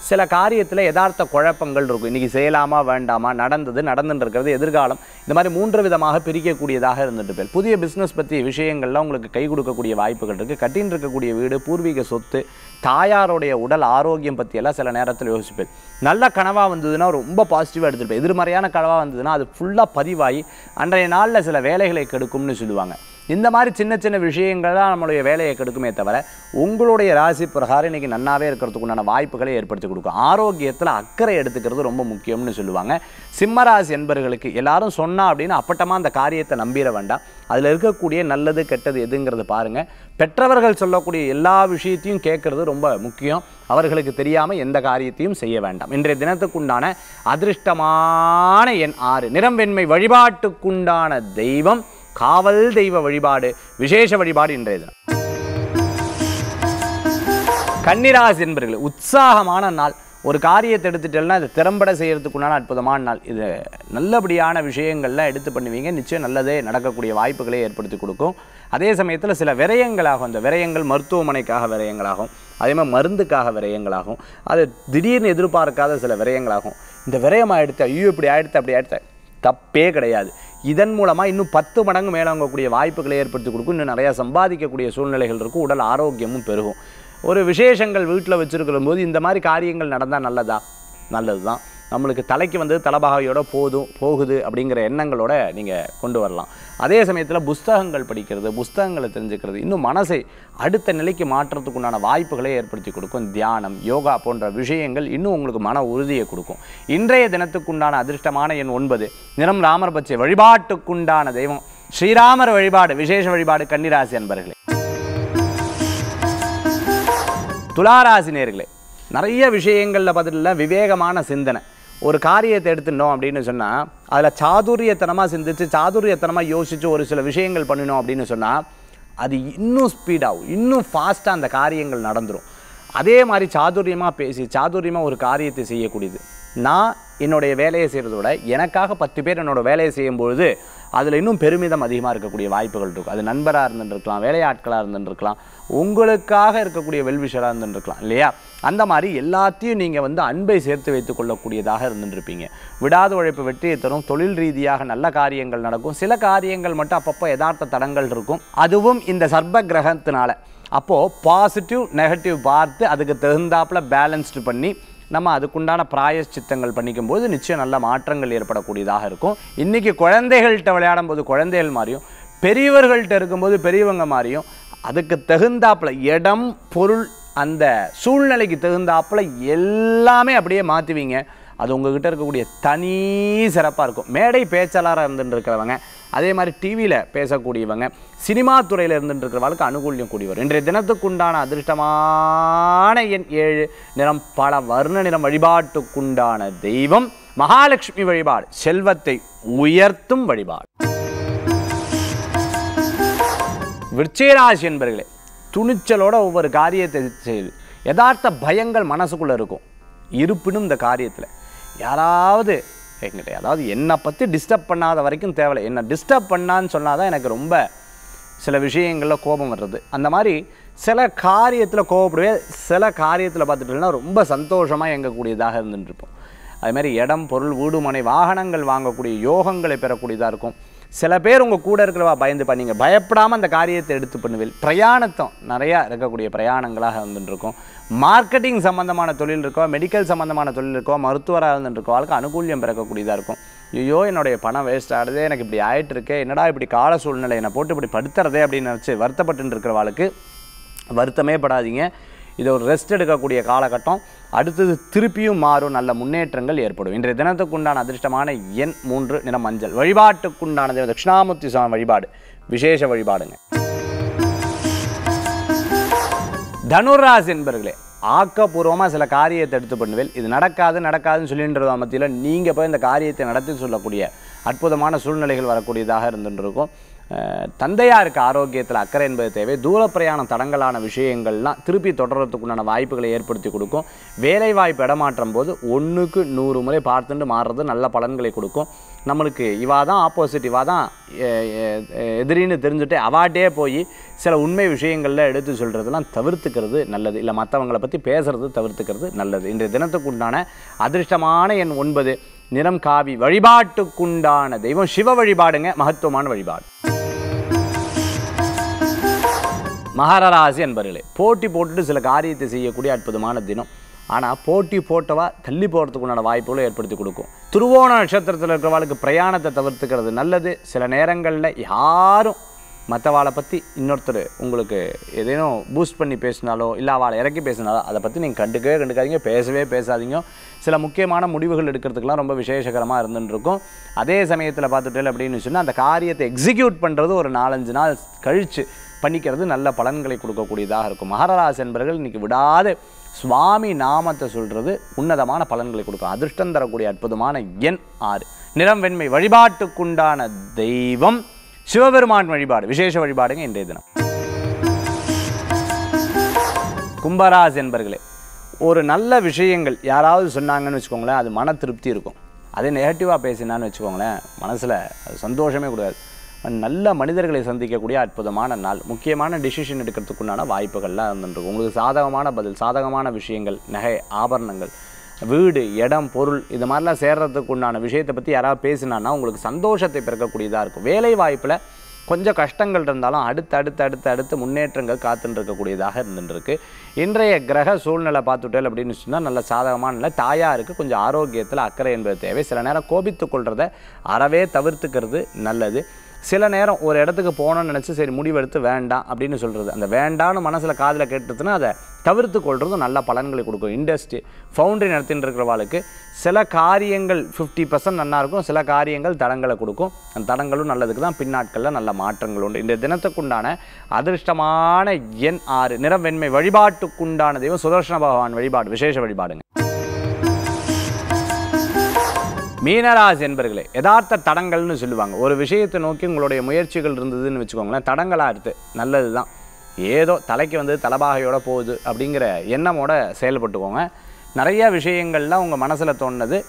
சில காரியத்தில் யதார்த்த குழப்பங்கள் இருக்கும் இன்றைக்கி செய்யலாமா வேண்டாமா நடந்தது நடந்துட்டு இருக்கிறது எதிர்காலம் இந்த மாதிரி மூன்று விதமாக பிரிக்கக்கூடியதாக இருந்துட்டு போய் புதிய பிஸ்னஸ் பற்றிய விஷயங்கள்லாம் உங்களுக்கு கை கொடுக்கக்கூடிய வாய்ப்புகள் இருக்குது கட்டின்னு இருக்கக்கூடிய வீடு பூர்வீக சொத்து தாயாருடைய உடல் ஆரோக்கியம் பற்றியெல்லாம் சில நேரத்தில் யோசிப்பேன் நல்ல கனவாக வந்ததுன்னா ரொம்ப பாசிட்டிவாக எடுத்துகிட்டு போய் எதிர்மறையான கனவாக வந்ததுன்னா அது ஃபுல்லாக பதிவாகி அன்றைய நாளில் சில வேலைகளை கெடுக்கும்னு சொல்லுவாங்க இந்த மாதிரி சின்ன சின்ன விஷயங்கள் தான் நம்மளுடைய வேலையை கெடுக்குமே தவிர உங்களுடைய ராசி பிரகாரம் இன்றைக்கி நன்னாவே இருக்கிறதுக்கு உண்டான வாய்ப்புகளை ஏற்படுத்தி கொடுக்கும் ஆரோக்கியத்தில் அக்கறை எடுத்துக்கிறது ரொம்ப முக்கியம்னு சொல்லுவாங்க சிம்மராசி என்பர்களுக்கு எல்லாரும் சொன்னால் அப்படின்னு அப்பட்டமாக அந்த காரியத்தை நம்பிட வேண்டாம் அதில் இருக்கக்கூடிய நல்லது கெட்டது எதுங்கிறது பாருங்கள் பெற்றவர்கள் சொல்லக்கூடிய எல்லா விஷயத்தையும் கேட்குறது ரொம்ப முக்கியம் அவர்களுக்கு தெரியாமல் எந்த காரியத்தையும் செய்ய வேண்டாம் இன்றைய தினத்துக்குண்டான அதிர்ஷ்டமான எண் ஆறு நிறம் வெண்மை வழிபாட்டுக்குண்டான தெய்வம் காவல் தெய்வ வழிபாடு விசேஷ வழிபாடு இன்றைய தினம் கன்னிராசி என்பர்கள் உற்சாகமான நாள் ஒரு காரியத்தை எடுத்துட்டேன்னா இது திறம்பட செய்கிறதுக்குண்டான அற்புதமான நாள் இது நல்லபடியான விஷயங்கள்லாம் எடுத்து பண்ணுவீங்க நிச்சயம் நல்லதே நடக்கக்கூடிய வாய்ப்புகளை ஏற்படுத்தி கொடுக்கும் அதே சமயத்தில் சில விரயங்களாகும் அந்த விரயங்கள் மருத்துவமனைக்காக விரயங்களாகும் அதே மாதிரி மருந்துக்காக விரயங்களாகும் அது திடீர்னு எதிர்பார்க்காத சில விரயங்களாகும் இந்த விரயமாக எடுத்து ஐயோ இப்படி ஆயிடுத்து அப்படி ஆயிடுத்து தப்பே கிடையாது இதன் மூலமாக இன்னும் பத்து மடங்கு மேலாங்கக்கூடிய வாய்ப்புகளை ஏற்படுத்தி கொடுக்கும் இன்னும் நிறையா சம்பாதிக்கக்கூடிய சூழ்நிலைகள் இருக்கும் உடல் ஆரோக்கியமும் பெருகும் ஒரு விசேஷங்கள் வீட்டில் வச்சுருக்கிற போது இந்த மாதிரி காரியங்கள் நடந்தால் நல்லதா நல்லது தான் நம்மளுக்கு தலைக்கு வந்து தலபாகையோட போதும் போகுது அப்படிங்கிற எண்ணங்களோட நீங்கள் கொண்டு வரலாம் அதே சமயத்தில் புஸ்தகங்கள் படிக்கிறது புஸ்தகங்களை தெரிஞ்சுக்கிறது இன்னும் மனசை அடுத்த நிலைக்கு உண்டான வாய்ப்புகளை ஏற்படுத்தி கொடுக்கும் தியானம் யோகா போன்ற விஷயங்கள் இன்னும் உங்களுக்கு மன உறுதியை கொடுக்கும் இன்றைய தினத்துக்குண்டான அதிர்ஷ்டமான எண் ஒன்பது நிறம் ராமர் பச்சை வழிபாட்டுக்குண்டான தெய்வம் ஸ்ரீராமர் வழிபாடு விசேஷ வழிபாடு கன்னிராசி அன்பர்களே துளாராசி நேர்களே நிறைய விஷயங்களில் பதிலில் விவேகமான சிந்தனை ஒரு காரியத்தை எடுத்துட்டோம் அப்படின்னு சொன்னால் அதில் சாதுரியத்தனமாக சிந்தித்து சாதுரியத்தனமாக யோசித்து ஒரு சில விஷயங்கள் பண்ணினோம் அப்படின்னு சொன்னால் அது இன்னும் ஸ்பீடாகும் இன்னும் ஃபாஸ்ட்டாக அந்த காரியங்கள் நடந்துடும் அதே மாதிரி சாதுரியமாக பேசி சாதுரியமாக ஒரு காரியத்தை செய்யக்கூடியது நான் என்னுடைய வேலையை செய்கிறத விட எனக்காக பத்து பேர் என்னோடய வேலையை செய்யும்பொழுது அதில் இன்னும் பெருமிதம் அதிகமாக இருக்கக்கூடிய வாய்ப்புகள் இருக்கும் அது நண்பராக இருந்துருக்கலாம் வேலையாட்களாக இருந்துருக்கலாம் உங்களுக்காக இருக்கக்கூடிய வெல்விஷராக இருந்துருக்கலாம் இல்லையா அந்த மாதிரி எல்லாத்தையும் நீங்கள் வந்து அன்பை சேர்த்து வைத்துக் கொள்ளக்கூடியதாக இருந்துருப்பீங்க விடாத உழைப்பு வெற்றியை தரும் தொழில் ரீதியாக நல்ல காரியங்கள் நடக்கும் சில காரியங்கள் மட்டும் அப்பப்போ யதார்த்த தடங்கள் இருக்கும் அதுவும் இந்த சர்ப கிரகத்தினால அப்போது பாசிட்டிவ் நெகட்டிவ் பார்த்து அதுக்கு தகுந்தாப்பில் பேலன்ஸ்டு பண்ணி நம்ம அதுக்குண்டான பிராயச்சித்தங்கள் பண்ணிக்கும்போது நிச்சயம் நல்ல மாற்றங்கள் ஏற்படக்கூடியதாக இருக்கும் இன்றைக்கி குழந்தைகள்கிட்ட விளையாடும் போது குழந்தைகள் மாதிரியும் பெரியவர்கள்ட்ட இருக்கும்போது பெரியவங்க மாதிரியும் அதுக்கு தகுந்தாப்பில் இடம் பொருள் அந்த சூழ்நிலைக்கு தகுந்தாப்பில் எல்லாமே அப்படியே மாற்றுவீங்க அது உங்ககிட்ட இருக்கக்கூடிய தனி சிறப்பாக இருக்கும் மேடை பேச்சாளராக இருந்துட்டு இருக்கிறவங்க அதே மாதிரி டிவியில் பேசக்கூடியவங்க சினிமா துறையில் இருந்துட்டுருக்கிறவர்களுக்கு அனுகூல்யம் கூடி கூடியவர் இன்றைய தினத்துக்குண்டான அதிர்ஷ்டமான எண் ஏழு நிறம் பல வர்ண நிறம் வழிபாட்டுக்குண்டான தெய்வம் மகாலட்சுமி வழிபாடு செல்வத்தை உயர்த்தும் வழிபாடு விருச்சேராசி என்பர்களே துணிச்சலோட ஒவ்வொரு காரியத்தை செய்து யதார்த்த பயங்கள் மனசுக்குள்ளே இருக்கும் இருப்பினும் இந்த காரியத்தில் யாராவது என்கிட்ட அதாவது என்னை பற்றி டிஸ்டர்ப் பண்ணாத வரைக்கும் தேவையில்லை என்னை டிஸ்டர்ப் பண்ணான்னு சொன்னால் தான் எனக்கு ரொம்ப சில விஷயங்களில் கோபம் வர்றது அந்த மாதிரி சில காரியத்தில் கோபப்படுவே சில காரியத்தில் பார்த்துட்டோம்னா ரொம்ப சந்தோஷமாக எங்கக்கூடியதாக இருந்துட்டுருப்போம் அதுமாதிரி இடம் பொருள் வீடு மனை வாகனங்கள் வாங்கக்கூடிய யோகங்களை பெறக்கூடியதாக இருக்கும் சில பேர் உங்கள் கூட இருக்கிறவா பயந்து பண்ணீங்க பயப்படாமல் அந்த காரியத்தை எடுத்து பண்ணுவேன் பிரயாணத்தம் நிறையா இருக்கக்கூடிய பிரயாணங்களாக இருந்துருக்கும் மார்க்கெட்டிங் சம்மந்தமான தொழில் இருக்கோ மெடிக்கல் சம்மந்தமான தொழில் இருக்கோ மருத்துவராக இருந்துருக்கோ அவளுக்கு அனுகூலியம் பிறக்கக்கூடியதாக இருக்கும் ஐயோ என்னுடைய பணம் வேஸ்ட் ஆகுது எனக்கு இப்படி ஆகிட்டு இருக்கே என்னடா இப்படி கால சூழ்நிலை என்னை போட்டு இப்படி படுத்துறதே அப்படின்னு நினச்சி வருத்தப்பட்டு இருக்கிறவாளுக்கு வருத்தமே படாதீங்க இது ஒரு ரெஸ்ட் எடுக்கக்கூடிய காலகட்டம் அடுத்தது திருப்பியும் மாறும் நல்ல முன்னேற்றங்கள் ஏற்படும் இன்றைய தினத்துக்குண்டான அதிர்ஷ்டமான எண் மூன்று நிறம் மஞ்சள் வழிபாட்டுக்குண்டான தட்சிணாமூர்த்தி சுவாமி வழிபாடு விசேஷ வழிபாடுங்க தனுராஸ் என்பர்களே ஆக்கப்பூர்வமாக சில காரியத்தை எடுத்து பண்ணுவேன் இது நடக்காது நடக்காதுன்னு சொல்லின்றது மத்தியில் நீங்கள் போய் இந்த காரியத்தை நடத்தி சொல்லக்கூடிய அற்புதமான சூழ்நிலைகள் வரக்கூடியதாக இருந்துருக்கும் தந்தையாருக்கு ஆரோக்கியத்தில் அக்கறை என்பது தேவை தூர பிரயாணம் விஷயங்கள்லாம் திருப்பி தொடர்றதுக்குண்டான வாய்ப்புகளை ஏற்படுத்தி கொடுக்கும் வேலைவாய்ப்பு இடமாற்றம் போது ஒன்றுக்கு நூறு முறை பார்த்துட்டு மாறுறது நல்ல பலன்களை கொடுக்கும் நம்மளுக்கு இவா தான் ஆப்போசிட் இவா தான் எதிரின்னு தெரிஞ்சுட்டு அவாட்டே போய் சில உண்மை விஷயங்களில் எடுத்து சொல்கிறதுலாம் தவிர்த்துக்கிறது நல்லது இல்லை மற்றவங்களை பற்றி பேசுகிறது தவிர்த்துக்கிறது நல்லது இன்றைய தினத்துக்கு உண்டான அதிர்ஷ்டமான எண் ஒன்பது நிறம் காவி வழிபாட்டுக்குண்டான தெய்வம் சிவ வழிபாடுங்க மகத்துவமான வழிபாடு மகரராசி என்பர்களே போட்டி போட்டுட்டு சில காரியத்தை செய்யக்கூடிய அற்புதமான தினம் ஆனால் போட்டி போட்டவா தள்ளி போகிறதுக்கு உண்டான வாய்ப்புகளை ஏற்படுத்தி கொடுக்கும் திருவோண நட்சத்திரத்தில் இருக்கிறவாளுக்கு பிரயாணத்தை தவிர்த்துக்கிறது நல்லது சில நேரங்களில் யாரும் மற்றவாளை பற்றி இன்னொருத்தர் உங்களுக்கு எதேனும் பூஸ்ட் பண்ணி பேசினாலோ இல்லை அவளை இறக்கி பேசினாலோ அதை பற்றி நீங்கள் கண்டுக்கவே கண்டுக்காதீங்க பேசவே பேசாதீங்க சில முக்கியமான முடிவுகள் எடுக்கிறதுக்கெலாம் ரொம்ப விசேஷகரமாக இருந்துருக்கும் அதே சமயத்தில் பார்த்துட்டேன் அப்படின்னு சொன்னால் அந்த காரியத்தை எக்ஸிக்யூட் பண்ணுறது ஒரு நாலஞ்சு நாள் கழித்து பண்ணிக்கிறது நல்ல பலன்களை கொடுக்கக்கூடியதாக இருக்கும் மகாரராஜ் என்பர்கள் இன்றைக்கி விடாது சுவாமி நாமத்தை சொல்கிறது உன்னதமான பலன்களை கொடுக்கும் அதிர்ஷ்டம் தரக்கூடிய அற்புதமான எண் ஆறு நிறம் வெண்மை வழிபாட்டுக்குண்டான தெய்வம் சிவபெருமான் வழிபாடு விசேஷ வழிபாடுங்க இன்றைய தினம் கும்பராஜ் என்பர்களே ஒரு நல்ல விஷயங்கள் யாராவது சொன்னாங்கன்னு வச்சுக்கோங்களேன் அது மன திருப்தி இருக்கும் அதே நெகட்டிவாக பேசினான்னு வச்சுக்கோங்களேன் மனசில் அது சந்தோஷமே கொடுக்காது நல்ல மனிதர்களை சந்திக்கக்கூடிய அற்புதமான நாள் முக்கியமான டிசிஷன் எடுக்கிறதுக்குண்டான வாய்ப்புகள்லாம் இருந்துருக்கு உங்களுக்கு சாதகமான பதில் சாதகமான விஷயங்கள் நகை ஆபரணங்கள் வீடு இடம் பொருள் இது மாதிரிலாம் சேர்கிறதுக்கு உண்டான விஷயத்தை பற்றி யாராவது பேசினான்னா உங்களுக்கு சந்தோஷத்தை பிறக்கக்கூடியதாக இருக்கும் வேலை வாய்ப்பில் கொஞ்சம் கஷ்டங்கள் இருந்தாலும் அடுத்து அடுத்து அடுத்து அடுத்து முன்னேற்றங்கள் காத்துன்னு இருக்கக்கூடியதாக இருந்துருக்கு இன்றைய கிரக சூழ்நிலை பார்த்துட்டேன் அப்படின்னு சொன்னால் நல்ல சாதகமான தாயாக தாயாருக்கு கொஞ்சம் ஆரோக்கியத்தில் அக்கறை என்பது தேவை சில நேரம் கோபித்துக்கொள்கிறத அறவே தவிர்த்துக்கிறது நல்லது சில நேரம் ஒரு இடத்துக்கு போகணும்னு நினச்சி சரி முடிவெடுத்து வேண்டாம் அப்படின்னு சொல்கிறது அந்த வேண்டான்னு மனசில் காதில் கேட்டுறதுன்னா அதை தவிர்த்து கொள்வதும் நல்ல பலன்களை கொடுக்கும் இண்டஸ்ட்ரி ஃபவுண்ட்ரி நடத்தின்னு இருக்கிறவாளுக்கு சில காரியங்கள் ஃபிஃப்டி பர்சன்ட் நல்லாயிருக்கும் சில காரியங்கள் தடங்களை கொடுக்கும் அந்த தடங்களும் நல்லதுக்கு தான் பின்னாட்களில் நல்ல மாற்றங்கள் உண்டு இந்த தினத்துக்குண்டான அதிர்ஷ்டமான எண் ஆறு நிறம் வெண்மை வழிபாட்டுக்குண்டான தெய்வம் சுதர்ஷன பகவான் வழிபாடு விசேஷ வழிபாடுங்க மீனராசி என்பர்களே யதார்த்த தடங்கள்னு சொல்லுவாங்க ஒரு விஷயத்தை நோக்கி உங்களுடைய முயற்சிகள் இருந்ததுன்னு வச்சுக்கோங்களேன் தடங்களாக இருக்குது நல்லது தான் ஏதோ தலைக்கு வந்து தலபாகையோடு போகுது அப்படிங்கிற எண்ணமோட செயல்பட்டுக்கோங்க நிறைய விஷயங்கள்லாம் உங்கள் மனசில் தோணுது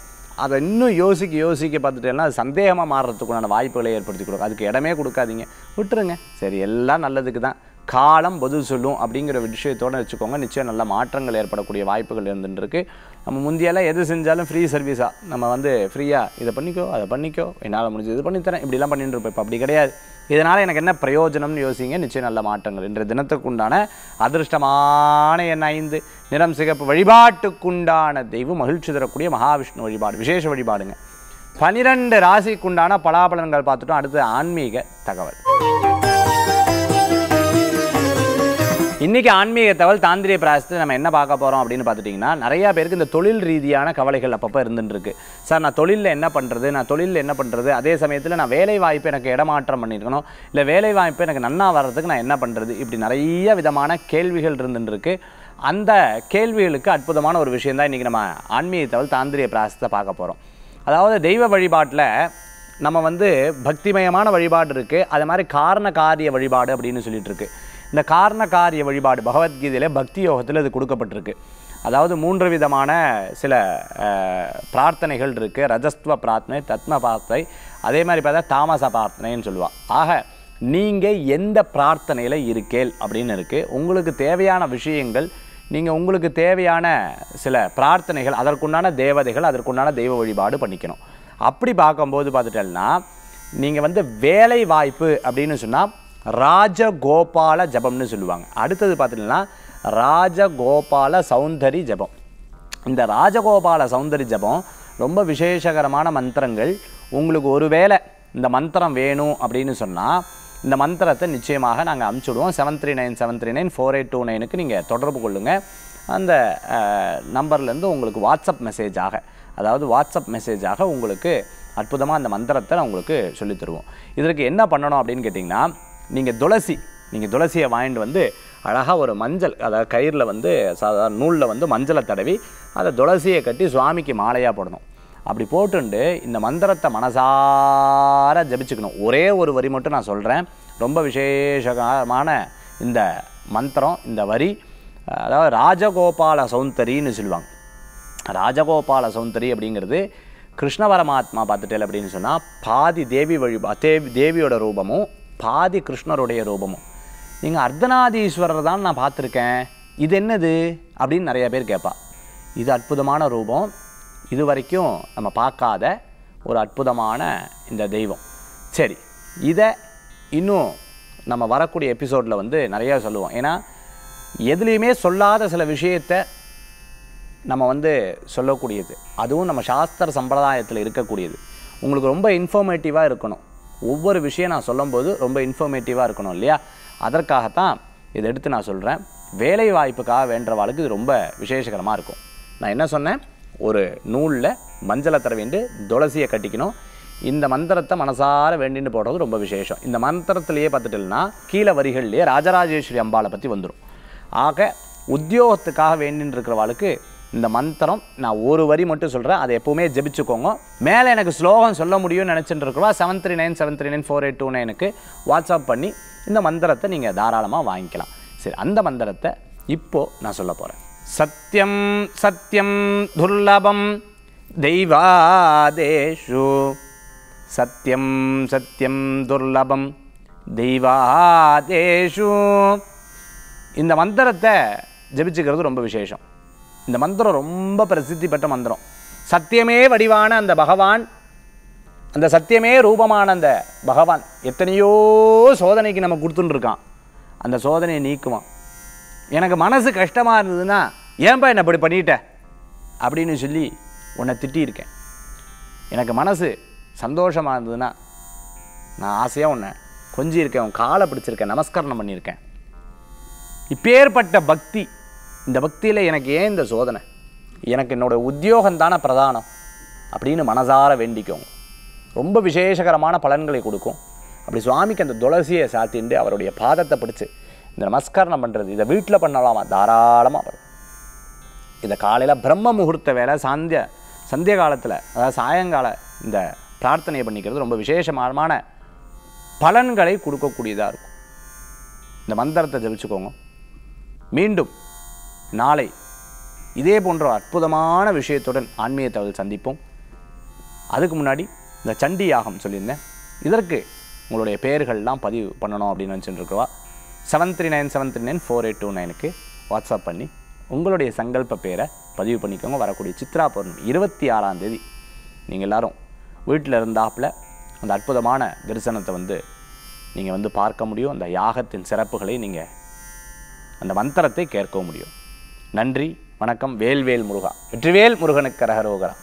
அதை இன்னும் யோசிக்க யோசிக்க பார்த்துட்டேன்னா அது சந்தேகமாக மாறுறதுக்குண்டான வாய்ப்புகளை ஏற்படுத்தி கொடுக்கும் அதுக்கு இடமே கொடுக்காதீங்க விட்டுருங்க சரி எல்லாம் நல்லதுக்கு தான் காலம் பதில் சொல்லும் அப்படிங்கிற விஷயத்தோடு வச்சுக்கோங்க நிச்சயம் நல்ல மாற்றங்கள் ஏற்படக்கூடிய வாய்ப்புகள் இருந்துருக்கு நம்ம முந்தியெல்லாம் எது செஞ்சாலும் ஃப்ரீ சர்வீஸாக நம்ம வந்து ஃப்ரீயாக இதை பண்ணிக்கோ அதை பண்ணிக்கோ என்னால் முடிஞ்சு இது பண்ணித்தரேன் இப்படிலாம் பண்ணிட்டு இருப்போம் இப்போ அப்படி கிடையாது இதனால் எனக்கு என்ன பிரயோஜனம்னு யோசிங்க நிச்சயம் நல்ல மாற்றங்கள் இன்றைய தினத்துக்குண்டான அதிர்ஷ்டமான என் ஐந்து நிறம் சிகப்பு வழிபாட்டுக்குண்டான தெய்வம் மகிழ்ச்சி தரக்கூடிய மகாவிஷ்ணு வழிபாடு விசேஷ வழிபாடுங்க பனிரெண்டு ராசிக்குண்டான பலாபலன்கள் பார்த்துட்டோம் அடுத்து ஆன்மீக தகவல் இன்றைக்கி ஆன்மீக தகவல் தாந்திரிய பிராசத்தில் நம்ம என்ன பார்க்க போகிறோம் அப்படின்னு பார்த்துட்டிங்கன்னா நிறையா பேருக்கு இந்த தொழில் ரீதியான கவலைகள் அப்பப்போ இருந்துட்டுருக்கு சார் நான் தொழிலில் என்ன பண்ணுறது நான் தொழிலில் என்ன பண்ணுறது அதே சமயத்தில் நான் வேலை வாய்ப்பு எனக்கு இடமாற்றம் பண்ணியிருக்கணும் இல்லை வேலை வாய்ப்பு எனக்கு நன்னா வர்றதுக்கு நான் என்ன பண்ணுறது இப்படி நிறைய விதமான கேள்விகள் இருந்துட்டுருக்கு அந்த கேள்விகளுக்கு அற்புதமான ஒரு விஷயம் தான் இன்றைக்கி நம்ம ஆன்மீக தகவல் தாந்திரிய பிராசத்தை பார்க்க போகிறோம் அதாவது தெய்வ வழிபாட்டில் நம்ம வந்து பக்திமயமான வழிபாடு இருக்குது அது மாதிரி காரண காரிய வழிபாடு அப்படின்னு சொல்லிகிட்டு இருக்குது இந்த காரண காரிய வழிபாடு பகவத்கீதையில் பக்தி யோகத்தில் இது கொடுக்கப்பட்டிருக்கு அதாவது மூன்று விதமான சில பிரார்த்தனைகள் இருக்குது ரஜஸ்துவ பிரார்த்தனை தத்ம பிரார்த்தனை அதே மாதிரி பார்த்தா தாமச பிரார்த்தனைன்னு சொல்லுவாள் ஆக நீங்கள் எந்த பிரார்த்தனையில் இருக்கேல் அப்படின்னு இருக்குது உங்களுக்கு தேவையான விஷயங்கள் நீங்கள் உங்களுக்கு தேவையான சில பிரார்த்தனைகள் அதற்குண்டான தேவதைகள் அதற்குண்டான தெய்வ வழிபாடு பண்ணிக்கணும் அப்படி பார்க்கும்போது பார்த்துட்டேன்னா நீங்கள் வந்து வேலை வாய்ப்பு அப்படின்னு சொன்னால் ராஜகோபால ஜபம்னு சொல்லுவாங்க அடுத்தது பார்த்தீங்கன்னா ராஜகோபால சௌந்தரி ஜபம் இந்த ராஜகோபால சௌந்தரி ஜபம் ரொம்ப விசேஷகரமான மந்திரங்கள் உங்களுக்கு ஒருவேளை இந்த மந்திரம் வேணும் அப்படின்னு சொன்னால் இந்த மந்திரத்தை நிச்சயமாக நாங்கள் அமுச்சுடுவோம் seven three nine seven three nine four eight two நைனுக்கு நீங்கள் தொடர்பு கொள்ளுங்கள் அந்த நம்பர்லேருந்து உங்களுக்கு வாட்ஸ்அப் மெசேஜாக அதாவது வாட்ஸ்அப் மெசேஜாக உங்களுக்கு அற்புதமாக அந்த மந்திரத்தை நான் உங்களுக்கு சொல்லித்தருவோம் இதற்கு என்ன பண்ணணும் அப்படின்னு கேட்டிங்கன்னா நீங்கள் துளசி நீங்கள் துளசியை வாங்கிட்டு வந்து அழகாக ஒரு மஞ்சள் அதாவது கயிறில் வந்து சாதாரண நூலில் வந்து மஞ்சளை தடவி அதை துளசியை கட்டி சுவாமிக்கு மாலையாக போடணும் அப்படி போட்டுண்டு இந்த மந்திரத்தை மனசார ஜபிச்சுக்கணும் ஒரே ஒரு வரி மட்டும் நான் சொல்கிறேன் ரொம்ப விசேஷமான இந்த மந்திரம் இந்த வரி அதாவது ராஜகோபால சௌந்தரின்னு சொல்லுவாங்க ராஜகோபால சௌந்தரி அப்படிங்கிறது கிருஷ்ண பரமாத்மா பார்த்துட்டேன் அப்படின்னு சொன்னால் பாதி தேவி வழி தேவி தேவியோட ரூபமும் பாதி கிருஷ்ணருடைய ரூபமும் நீங்கள் அர்த்தநாதீஸ்வரர் தான் நான் பார்த்துருக்கேன் இது என்னது அப்படின்னு நிறைய பேர் கேட்பா இது அற்புதமான ரூபம் இது வரைக்கும் நம்ம பார்க்காத ஒரு அற்புதமான இந்த தெய்வம் சரி இதை இன்னும் நம்ம வரக்கூடிய எபிசோடில் வந்து நிறையா சொல்லுவோம் ஏன்னா எதுலேயுமே சொல்லாத சில விஷயத்தை நம்ம வந்து சொல்லக்கூடியது அதுவும் நம்ம சாஸ்திர சம்பிரதாயத்தில் இருக்கக்கூடியது உங்களுக்கு ரொம்ப இன்ஃபர்மேட்டிவாக இருக்கணும் ஒவ்வொரு விஷயம் நான் சொல்லும்போது ரொம்ப இன்ஃபர்மேட்டிவாக இருக்கணும் இல்லையா அதற்காகத்தான் இதை எடுத்து நான் சொல்கிறேன் வேலை வாய்ப்புக்காக வேண்டவாளுக்கு இது ரொம்ப விசேஷகரமாக இருக்கும் நான் என்ன சொன்னேன் ஒரு நூலில் மஞ்சளை தர வேண்டு துளசியை கட்டிக்கணும் இந்த மந்திரத்தை மனசார வேண்டின்னு போடுறது ரொம்ப விசேஷம் இந்த மந்திரத்திலேயே பார்த்துட்டோம்னா கீழே வரிகள்லேயே ராஜராஜேஸ்வரி அம்பாளை பற்றி வந்துடும் ஆக உத்தியோகத்துக்காக வேண்டின்னு இருக்கிறவாளுக்கு இந்த மந்திரம் நான் ஒரு வரி மட்டும் சொல்கிறேன் அதை எப்போவுமே ஜெபிச்சுக்கோங்க மேலே எனக்கு ஸ்லோகம் சொல்ல முடியும்னு நினச்சிட்டு இருக்கிறோம் seven three nine seven three nine four eight two நைனுக்கு வாட்ஸ்அப் பண்ணி இந்த மந்திரத்தை நீங்கள் தாராளமாக வாங்கிக்கலாம் சரி அந்த மந்திரத்தை இப்போது நான் சொல்ல போகிறேன் சத்யம் சத்யம் துர்லபம் தெய்வாதேஷு சத்யம் சத்யம் துர்லபம் தெய்வாதேஷு இந்த மந்திரத்தை ஜபிச்சுக்கிறது ரொம்ப விசேஷம் இந்த மந்திரம் ரொம்ப பிரசித்தி பெற்ற மந்திரம் சத்தியமே வடிவான அந்த பகவான் அந்த சத்தியமே ரூபமான அந்த பகவான் எத்தனையோ சோதனைக்கு நம்ம கொடுத்துட்டுருக்கான் அந்த சோதனையை நீக்குவான் எனக்கு மனசு கஷ்டமாக இருந்ததுன்னா ஏன்பா என்னை இப்படி பண்ணிட்ட அப்படின்னு சொல்லி உன்னை திட்டியிருக்கேன் எனக்கு மனசு சந்தோஷமாக இருந்ததுன்னா நான் ஆசையாக உன்னை கொஞ்சியிருக்கேன் உன் காலை பிடிச்சிருக்கேன் நமஸ்காரணம் பண்ணியிருக்கேன் இப்பேற்பட்ட பக்தி இந்த பக்தியில் எனக்கு ஏன் இந்த சோதனை எனக்கு என்னோடய உத்தியோகம் தானே பிரதானம் அப்படின்னு மனசார வேண்டிக்கோங்க ரொம்ப விசேஷகரமான பலன்களை கொடுக்கும் அப்படி சுவாமிக்கு அந்த துளசியை சாத்திண்டு அவருடைய பாதத்தை பிடிச்சி இந்த நமஸ்கரணம் பண்ணுறது இதை வீட்டில் பண்ணலாமா தாராளமாக வரும் இதை காலையில் பிரம்ம முகூர்த்த வேலை சாந்திய சந்திய காலத்தில் அதாவது சாயங்கால இந்த பிரார்த்தனையை பண்ணிக்கிறது ரொம்ப விசேஷமான பலன்களை கொடுக்கக்கூடியதாக இருக்கும் இந்த மந்திரத்தை ஜபிச்சுக்கோங்க மீண்டும் நாளை இதே போன்ற அற்புதமான விஷயத்துடன் ஆன்மீக தகவல் சந்திப்போம் அதுக்கு முன்னாடி இந்த சண்டி யாகம் சொல்லியிருந்தேன் இதற்கு உங்களுடைய பெயர்கள்லாம் பதிவு பண்ணணும் அப்படின்னு நினச்சிட்டுருக்குவா seven three nine seven three nine four eight two நைனுக்கு வாட்ஸ்அப் பண்ணி உங்களுடைய சங்கல்ப பேரை பதிவு பண்ணிக்கோங்க வரக்கூடிய சித்ரா பௌர்ணமி இருபத்தி ஆறாம் தேதி நீங்கள் எல்லோரும் வீட்டில் இருந்தாப்பில் அந்த அற்புதமான தரிசனத்தை வந்து நீங்கள் வந்து பார்க்க முடியும் அந்த யாகத்தின் சிறப்புகளை நீங்கள் அந்த மந்திரத்தை கேட்கவும் முடியும் நன்றி வணக்கம் வேல்வேல் முருகா வெற்றிவேல் முருகனுக்கு கரகரோகரா